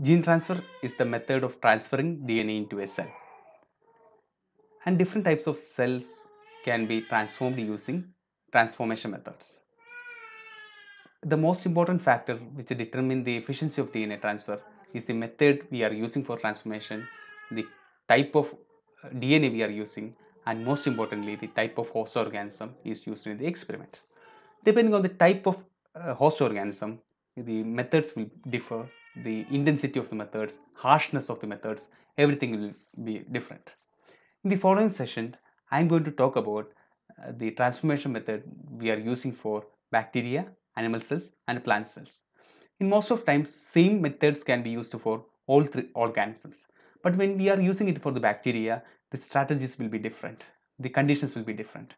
Gene transfer is the method of transferring DNA into a cell. And different types of cells can be transformed using transformation methods. The most important factor which determines the efficiency of DNA transfer is the method we are using for transformation, the type of uh, DNA we are using and most importantly the type of host organism is used in the experiment. Depending on the type of uh, host organism, the methods will differ the intensity of the methods, harshness of the methods, everything will be different. In the following session, I am going to talk about uh, the transformation method we are using for bacteria, animal cells and plant cells. In most of times, same methods can be used for all three organisms. But when we are using it for the bacteria, the strategies will be different. The conditions will be different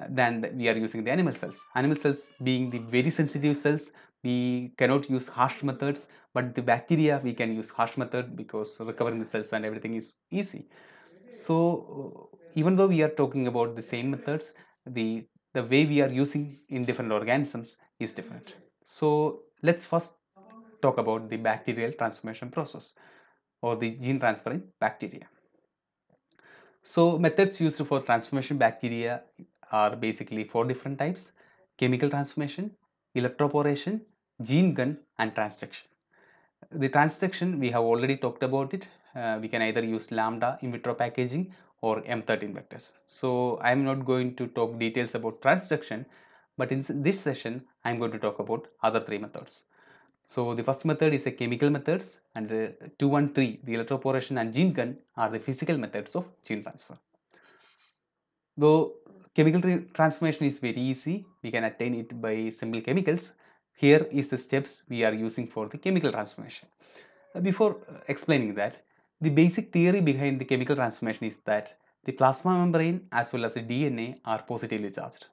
uh, than we are using the animal cells. Animal cells being the very sensitive cells, we cannot use harsh methods, but the bacteria we can use harsh method because recovering the cells and everything is easy so uh, even though we are talking about the same methods the the way we are using in different organisms is different so let's first talk about the bacterial transformation process or the gene transfer in bacteria so methods used for transformation bacteria are basically four different types chemical transformation electroporation gene gun and transduction the transduction we have already talked about it uh, we can either use lambda in vitro packaging or m13 vectors so i am not going to talk details about transduction, but in this session i am going to talk about other three methods so the first method is a chemical methods and the uh, 213 the electroporation and gene gun are the physical methods of gene transfer though chemical transformation is very easy we can attain it by simple chemicals here is the steps we are using for the chemical transformation. Uh, before uh, explaining that, the basic theory behind the chemical transformation is that the plasma membrane as well as the DNA are positively charged.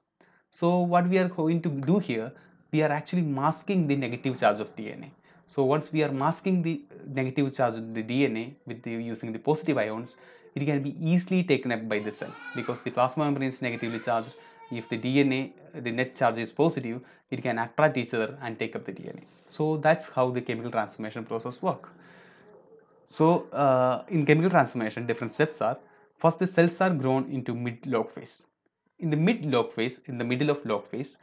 So what we are going to do here, we are actually masking the negative charge of DNA. So once we are masking the uh, negative charge of the DNA with the, using the positive ions, it can be easily taken up by the cell because the plasma membrane is negatively charged if the DNA, the net charge is positive, it can attract each other and take up the DNA. So that's how the chemical transformation process work. So uh, in chemical transformation, different steps are, first the cells are grown into mid-log phase. In the mid-log phase, in the middle of log phase,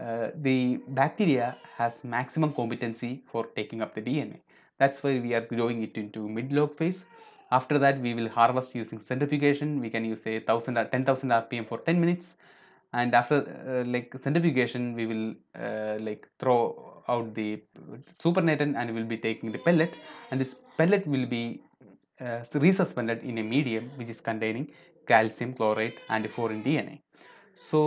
uh, the bacteria has maximum competency for taking up the DNA. That's why we are growing it into mid-log phase. After that, we will harvest using centrifugation. We can use a 1000, 10,000 RPM for 10 minutes and after uh, like centrifugation we will uh, like throw out the supernatant and we'll be taking the pellet and this pellet will be uh, resuspended in a medium which is containing calcium chloride and foreign DNA. So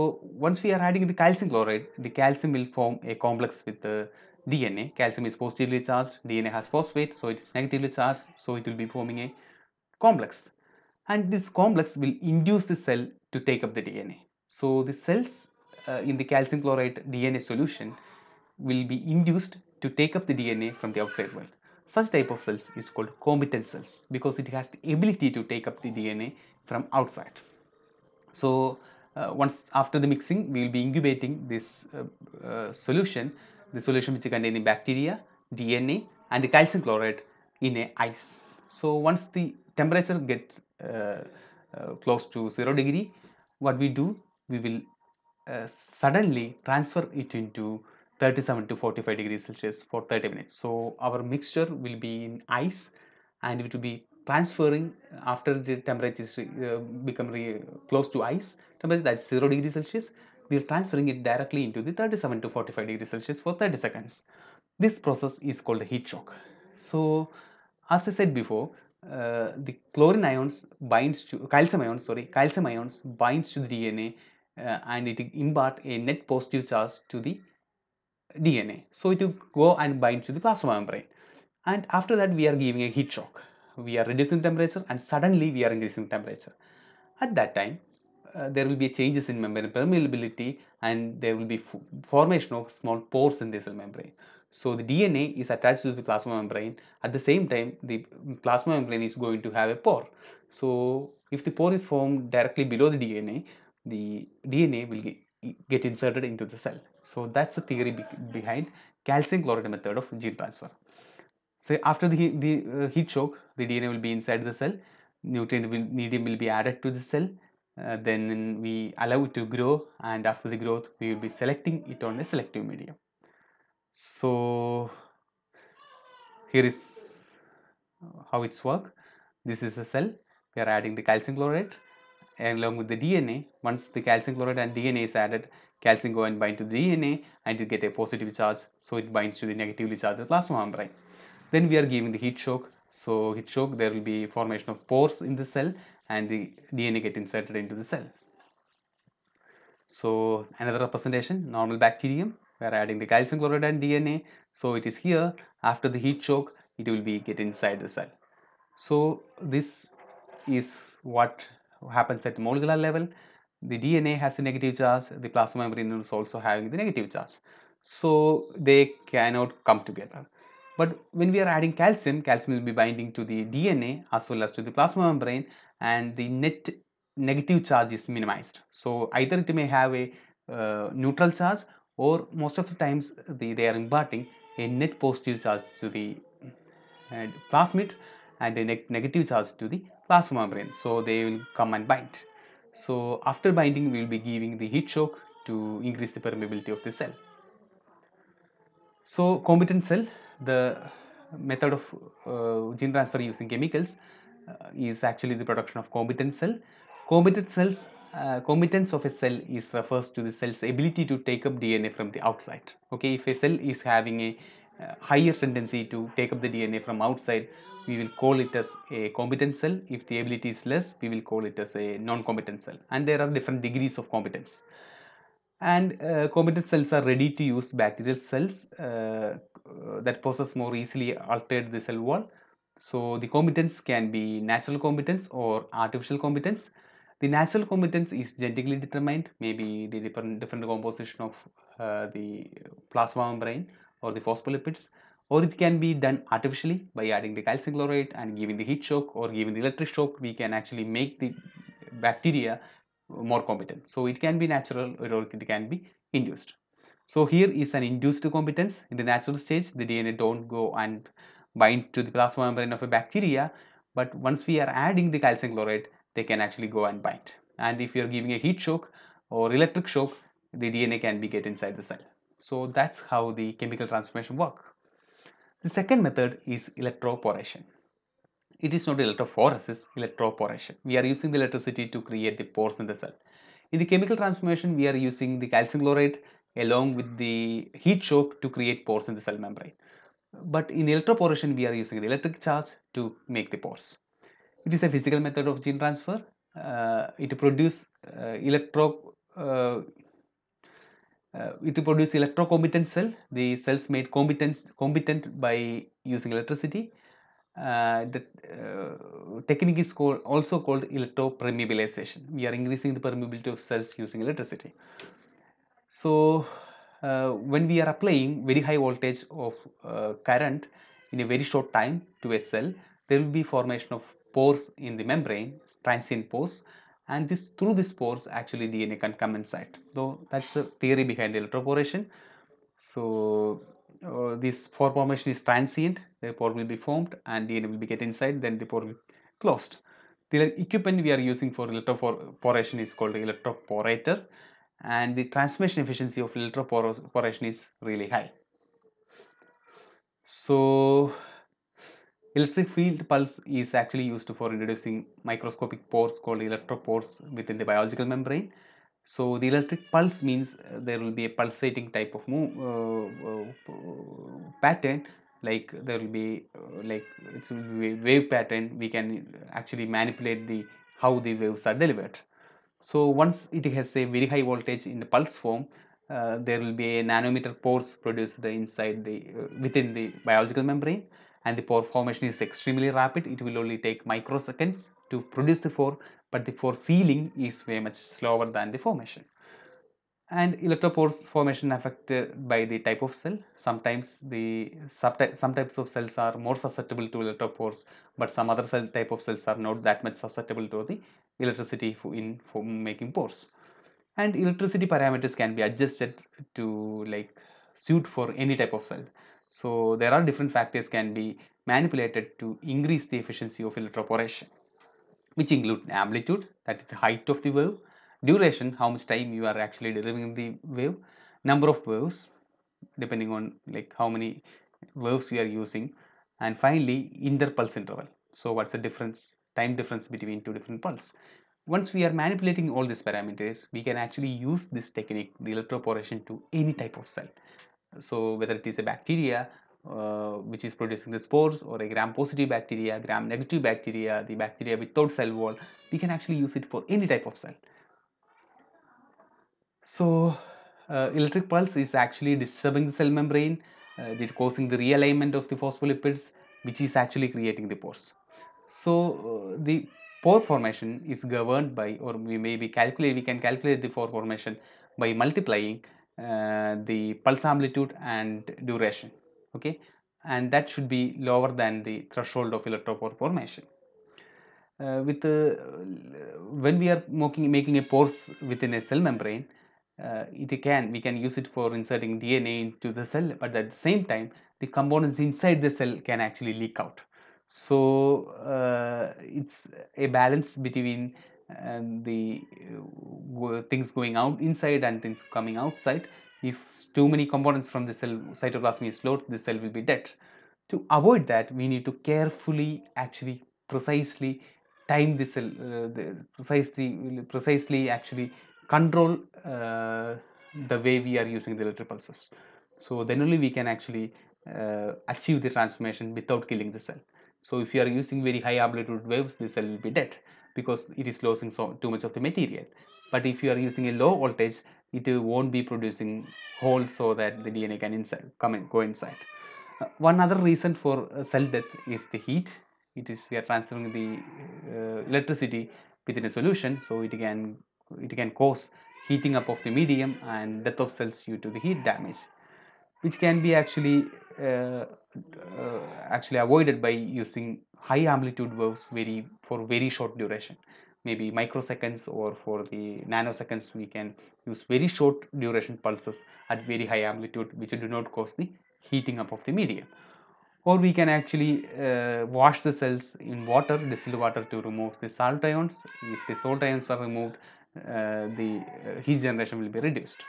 once we are adding the calcium chloride, the calcium will form a complex with the DNA. Calcium is positively charged, DNA has phosphate, so it's negatively charged, so it will be forming a complex. And this complex will induce the cell to take up the DNA. So the cells uh, in the calcium chloride DNA solution will be induced to take up the DNA from the outside world. Such type of cells is called competent cells because it has the ability to take up the DNA from outside. So uh, once after the mixing, we will be incubating this uh, uh solution, the solution which is containing bacteria, DNA and the calcium chloride in a ice. So once the temperature gets uh, uh, close to 0 degree, what we do we will uh, suddenly transfer it into 37 to 45 degrees Celsius for 30 minutes. So our mixture will be in ice and it will be transferring after the temperature is uh, become close to ice temperature that's 0 degrees Celsius we are transferring it directly into the 37 to 45 degrees Celsius for 30 seconds. This process is called the heat shock. So as I said before uh, the chlorine ions binds to calcium ions sorry calcium ions binds to the DNA uh, and it impart a net positive charge to the DNA. So it will go and bind to the plasma membrane. And after that we are giving a heat shock. We are reducing temperature and suddenly we are increasing temperature. At that time uh, there will be changes in membrane permeability and there will be formation of small pores in the cell membrane. So the DNA is attached to the plasma membrane. At the same time the plasma membrane is going to have a pore. So if the pore is formed directly below the DNA the DNA will get inserted into the cell. So that's the theory be behind calcium chloride method of gene transfer. So after the, the uh, heat shock, the DNA will be inside the cell, nutrient will, medium will be added to the cell, uh, then we allow it to grow and after the growth we will be selecting it on a selective medium. So here is how it's work. This is the cell, we are adding the calcium chloride along with the DNA. Once the calcium chloride and DNA is added, calcium go and bind to the DNA and you get a positive charge. So it binds to the negatively charged plasma membrane. Then we are giving the heat shock. So heat shock, there will be formation of pores in the cell and the DNA get inserted into the cell. So another representation, normal bacterium. We are adding the calcium chloride and DNA. So it is here after the heat shock, it will be get inside the cell. So this is what happens at molecular level the DNA has the negative charge the plasma membrane is also having the negative charge so they cannot come together but when we are adding calcium calcium will be binding to the DNA as well as to the plasma membrane and the net negative charge is minimized so either it may have a uh, neutral charge or most of the times the, they are imparting a net positive charge to the uh, plasmid and a ne negative charge to the plasma membrane so they will come and bind so after binding we will be giving the heat shock to increase the permeability of the cell so competent cell the method of uh, gene transfer using chemicals uh, is actually the production of competent cell competent cells uh, competence of a cell is refers to the cell's ability to take up DNA from the outside. Okay, if a cell is having a higher tendency to take up the DNA from outside, we will call it as a competent cell. If the ability is less, we will call it as a non-competent cell. And there are different degrees of competence. And uh, competent cells are ready to use bacterial cells uh, that possess more easily altered the cell wall. So the competence can be natural competence or artificial competence. The natural competence is genetically determined, maybe the different, different composition of uh, the plasma membrane or the phospholipids or it can be done artificially by adding the calcium chloride and giving the heat shock or giving the electric shock we can actually make the bacteria more competent so it can be natural or it can be induced so here is an induced competence in the natural stage the dna don't go and bind to the plasma membrane of a bacteria but once we are adding the calcium chloride they can actually go and bind and if you are giving a heat shock or electric shock the dna can be get inside the cell so that's how the chemical transformation work. The second method is electroporation. It is not electrophoresis, electroporation. We are using the electricity to create the pores in the cell. In the chemical transformation, we are using the calcium chloride along with the heat shock to create pores in the cell membrane. But in electroporation, we are using the electric charge to make the pores. It is a physical method of gene transfer. Uh, it produces uh, electro uh, uh, it produces electrocompetent cell the cells made competent competent by using electricity uh, the uh, technique is called also called electropermeabilization we are increasing the permeability of cells using electricity so uh, when we are applying very high voltage of uh, current in a very short time to a cell there will be formation of pores in the membrane transient pores and this through the pores actually DNA can come inside So that's the theory behind electroporation so uh, this pore formation is transient the pore will be formed and DNA will be get inside then the pore will be closed the equipment we are using for electroporation is called electroporator and the transmission efficiency of electroporation is really high so Electric field pulse is actually used for introducing microscopic pores called electropores within the biological membrane. So the electric pulse means uh, there will be a pulsating type of move, uh, uh, pattern like there will be uh, like it's a wave pattern we can actually manipulate the how the waves are delivered. So once it has a very high voltage in the pulse form uh, there will be a nanometer pores produced inside the uh, within the biological membrane and the pore formation is extremely rapid. It will only take microseconds to produce the pore, but the pore sealing is way much slower than the formation. And electropores formation affected by the type of cell. Sometimes the some types of cells are more susceptible to electropores, but some other cell type of cells are not that much susceptible to the electricity in for making pores. And electricity parameters can be adjusted to like suit for any type of cell. So there are different factors can be manipulated to increase the efficiency of electroporation which include amplitude that is the height of the wave, duration how much time you are actually delivering the wave, number of waves depending on like how many waves you are using and finally interpulse interval. So what's the difference time difference between two different pulse. Once we are manipulating all these parameters we can actually use this technique the electroporation to any type of cell. So whether it is a bacteria uh, which is producing the spores or a gram-positive bacteria, gram-negative bacteria, the bacteria without cell wall, we can actually use it for any type of cell. So uh, electric pulse is actually disturbing the cell membrane, uh, it causing the realignment of the phospholipids which is actually creating the pores. So uh, the pore formation is governed by or we may be calculate we can calculate the pore formation by multiplying uh, the pulse amplitude and duration okay and that should be lower than the threshold of electropore formation uh, with uh, when we are making making a pores within a cell membrane uh, it can we can use it for inserting dna into the cell but at the same time the components inside the cell can actually leak out so uh, it's a balance between and the uh, things going out inside and things coming outside if too many components from the cell cytoplasm is loaded the cell will be dead to avoid that we need to carefully actually precisely time the cell uh, the precisely precisely actually control uh, the way we are using the electric pulses so then only we can actually uh, achieve the transformation without killing the cell so if you are using very high amplitude waves the cell will be dead because it is losing so too much of the material but if you are using a low voltage it won't be producing holes so that the DNA can inside come and go inside uh, one other reason for uh, cell death is the heat it is we are transferring the uh, electricity within a solution so it can it can cause heating up of the medium and death of cells due to the heat damage which can be actually uh, uh, actually avoided by using high amplitude waves very for very short duration maybe microseconds or for the nanoseconds we can use very short duration pulses at very high amplitude which do not cause the heating up of the medium or we can actually uh, wash the cells in water distilled water to remove the salt ions if the salt ions are removed uh, the uh, heat generation will be reduced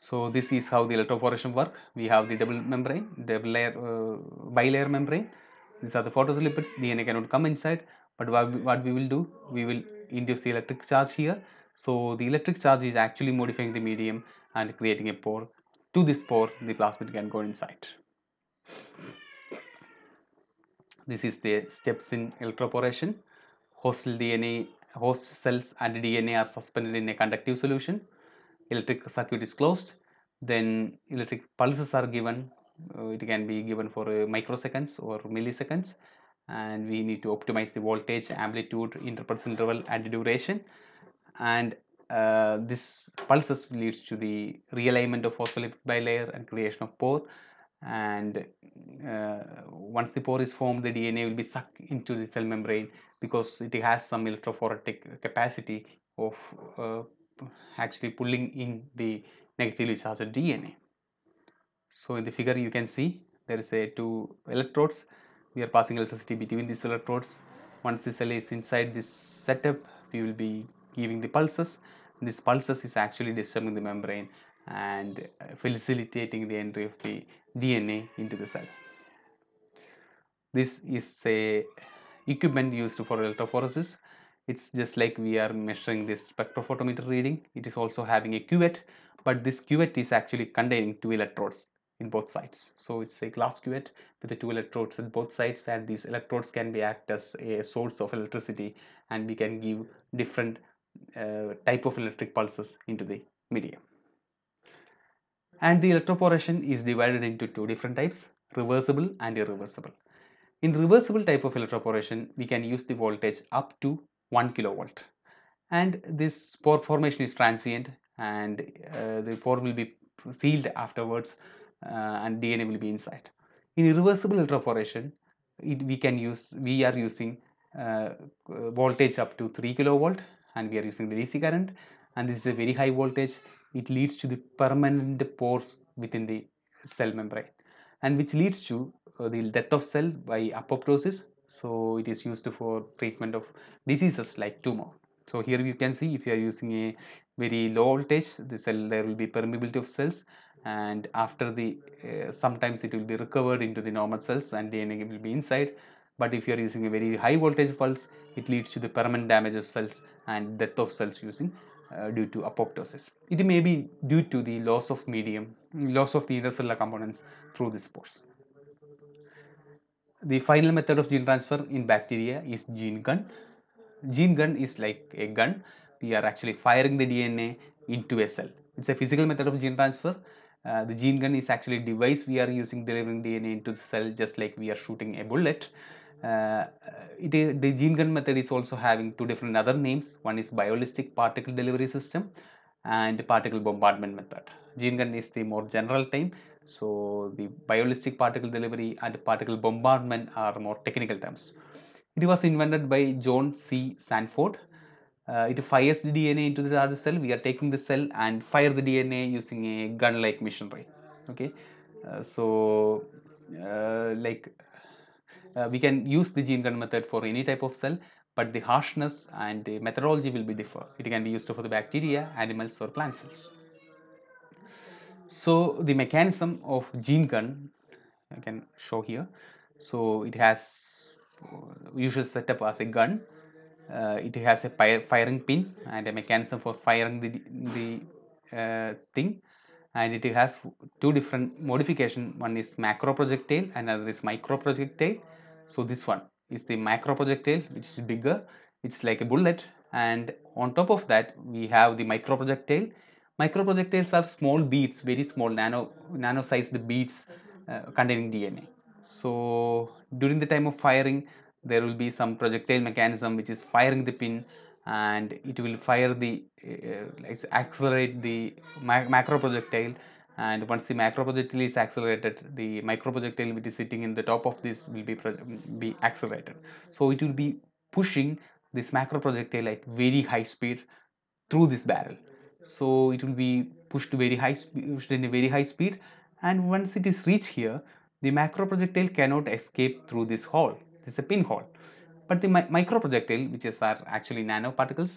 so this is how the electroporation work. We have the double membrane, double layer, uh, bilayer membrane. These are the photoslipids. DNA cannot come inside. But what we, what we will do, we will induce the electric charge here. So the electric charge is actually modifying the medium and creating a pore. To this pore, the plasmid can go inside. This is the steps in electroporation. Host DNA, host cells and DNA are suspended in a conductive solution electric circuit is closed then electric pulses are given uh, it can be given for uh, microseconds or milliseconds and we need to optimize the voltage amplitude interpulse interval and duration and uh, this pulses leads to the realignment of phospholipid bilayer and creation of pore and uh, once the pore is formed the dna will be sucked into the cell membrane because it has some electrophoretic capacity of uh, actually pulling in the negatively charged DNA. So in the figure you can see there is a two electrodes we are passing electricity between these electrodes once the cell is inside this setup we will be giving the pulses this pulses is actually disturbing the membrane and uh, facilitating the entry of the DNA into the cell. This is a equipment used for electrophoresis it's just like we are measuring this spectrophotometer reading it is also having a cuvette but this cuvette is actually containing two electrodes in both sides so it's a glass cuvette with the two electrodes at both sides and these electrodes can be act as a source of electricity and we can give different uh, type of electric pulses into the medium and the electroporation is divided into two different types reversible and irreversible in reversible type of electroporation we can use the voltage up to 1 kilovolt and this pore formation is transient and uh, the pore will be sealed afterwards uh, and DNA will be inside. In irreversible ultraporation it, we can use we are using uh, voltage up to 3 kilovolt and we are using the DC current and this is a very high voltage it leads to the permanent pores within the cell membrane and which leads to uh, the death of cell by apoptosis so it is used for treatment of diseases like tumor so here you can see if you are using a very low voltage the cell there will be permeability of cells and after the uh, sometimes it will be recovered into the normal cells and DNA will be inside but if you are using a very high voltage pulse it leads to the permanent damage of cells and death of cells using uh, due to apoptosis it may be due to the loss of medium loss of the intercellular components through the spores the final method of gene transfer in bacteria is gene gun. Gene gun is like a gun. We are actually firing the DNA into a cell. It's a physical method of gene transfer. Uh, the gene gun is actually a device we are using delivering DNA into the cell just like we are shooting a bullet. Uh, it is, the gene gun method is also having two different other names. One is biolistic particle delivery system and particle bombardment method. Gene gun is the more general time so the biolistic particle delivery and particle bombardment are more technical terms. It was invented by John C. Sanford. Uh, it fires the DNA into the other cell. We are taking the cell and fire the DNA using a gun-like machinery. Okay, uh, so uh, like uh, we can use the gene gun method for any type of cell, but the harshness and the methodology will be different. It can be used for the bacteria, animals, or plant cells so the mechanism of gene gun I can show here so it has uh, usual setup as a gun uh, it has a firing pin and a mechanism for firing the, the uh, thing and it has two different modification one is macro projectile and another is micro projectile so this one is the macro projectile which is bigger it's like a bullet and on top of that we have the micro projectile Microprojectiles are small beads, very small nano nano sized beads uh, containing DNA. So during the time of firing, there will be some projectile mechanism which is firing the pin and it will fire the uh, uh accelerate the macro projectile and once the macro projectile is accelerated the micro projectile which is sitting in the top of this will be be accelerated so it will be pushing this macro projectile at very high speed through this barrel so it will be pushed to very high pushed in a very high speed and once it is reached here the macro projectile cannot escape through this hole this is a pinhole but the mi micro projectile which is are actually nanoparticles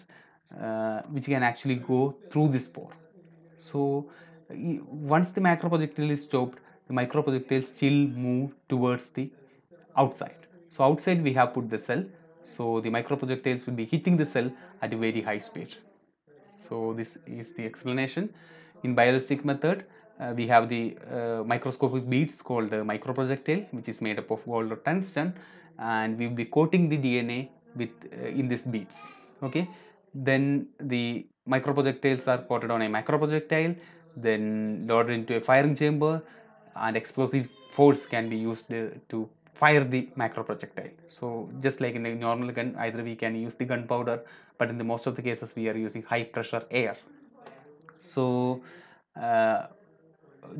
uh, which can actually go through this pore so once the macro projectile is stopped the micro projectile still move towards the outside so outside we have put the cell so the micro projectiles will be hitting the cell at a very high speed so this is the explanation. In biolistic method, uh, we have the uh, microscopic beads called the uh, microprojectile which is made up of gold or tungsten and we will be coating the DNA with uh, in these beads okay then the microprojectiles are coated on a macroprojectile then loaded into a firing chamber and explosive force can be used uh, to fire the macro projectile. So just like in a normal gun, either we can use the gunpowder, but in the most of the cases we are using high pressure air. So uh,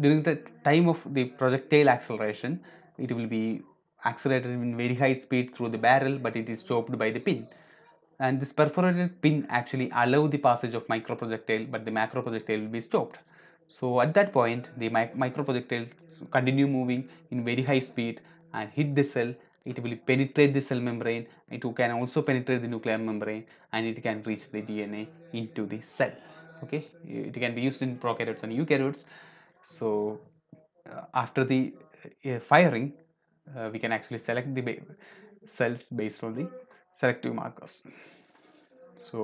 during the time of the projectile acceleration, it will be accelerated in very high speed through the barrel, but it is stopped by the pin. And this perforated pin actually allow the passage of micro projectile, but the macro projectile will be stopped. So at that point, the micro projectiles continue moving in very high speed and hit the cell it will penetrate the cell membrane it can also penetrate the nuclear membrane and it can reach the dna into the cell okay it can be used in prokaryotes and eukaryotes so uh, after the uh, firing uh, we can actually select the cells based on the selective markers so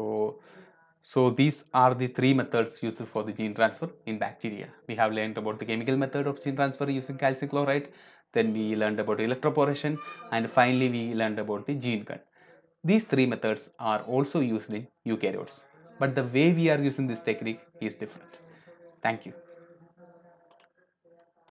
so these are the three methods used for the gene transfer in bacteria. We have learned about the chemical method of gene transfer using calcium chloride then we learned about electroporation and finally we learned about the gene gun. These three methods are also used in eukaryotes but the way we are using this technique is different. Thank you.